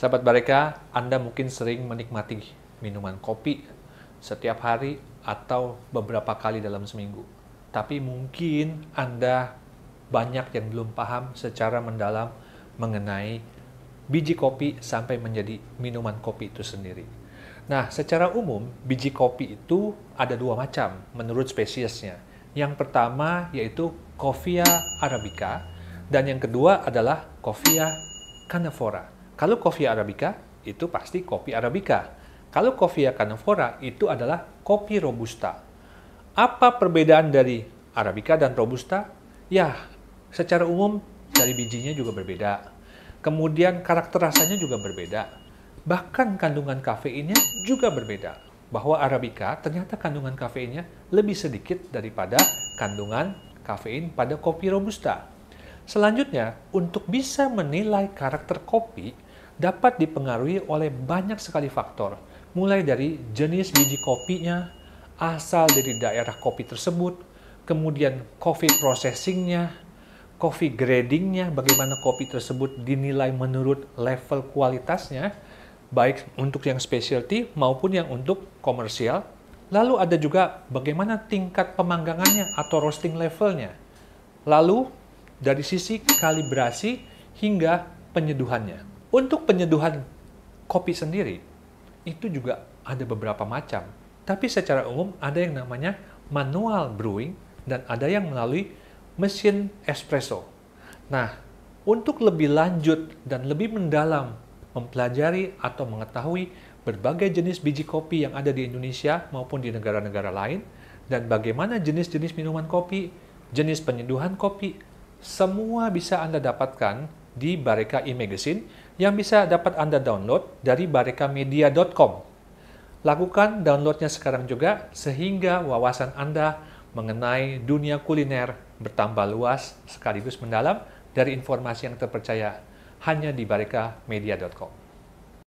Sahabat mereka, Anda mungkin sering menikmati minuman kopi setiap hari atau beberapa kali dalam seminggu. Tapi mungkin Anda banyak yang belum paham secara mendalam mengenai biji kopi sampai menjadi minuman kopi itu sendiri. Nah, secara umum biji kopi itu ada dua macam menurut spesiesnya. Yang pertama yaitu Coffea arabica dan yang kedua adalah Coffea canephora. Kalau kopi arabica itu pasti kopi arabica. Kalau kopi carnivora itu adalah kopi robusta. Apa perbedaan dari arabica dan robusta? Ya, secara umum dari bijinya juga berbeda. Kemudian karakter rasanya juga berbeda. Bahkan kandungan kafeinnya juga berbeda. Bahwa arabica ternyata kandungan kafeinnya lebih sedikit daripada kandungan kafein pada kopi robusta. Selanjutnya, untuk bisa menilai karakter kopi dapat dipengaruhi oleh banyak sekali faktor, mulai dari jenis biji kopinya, asal dari daerah kopi tersebut, kemudian coffee processingnya, coffee gradingnya, bagaimana kopi tersebut dinilai menurut level kualitasnya, baik untuk yang specialty maupun yang untuk komersial. Lalu ada juga bagaimana tingkat pemanggangannya atau roasting levelnya. Lalu dari sisi kalibrasi hingga penyeduhannya. Untuk penyeduhan kopi sendiri, itu juga ada beberapa macam. Tapi secara umum ada yang namanya manual brewing dan ada yang melalui mesin espresso. Nah, untuk lebih lanjut dan lebih mendalam mempelajari atau mengetahui berbagai jenis biji kopi yang ada di Indonesia maupun di negara-negara lain dan bagaimana jenis-jenis minuman kopi, jenis penyeduhan kopi, semua bisa Anda dapatkan di Bareka e-magazine yang bisa dapat Anda download dari barekamedia.com. Lakukan downloadnya sekarang juga sehingga wawasan Anda mengenai dunia kuliner bertambah luas sekaligus mendalam dari informasi yang terpercaya hanya di barekamedia.com.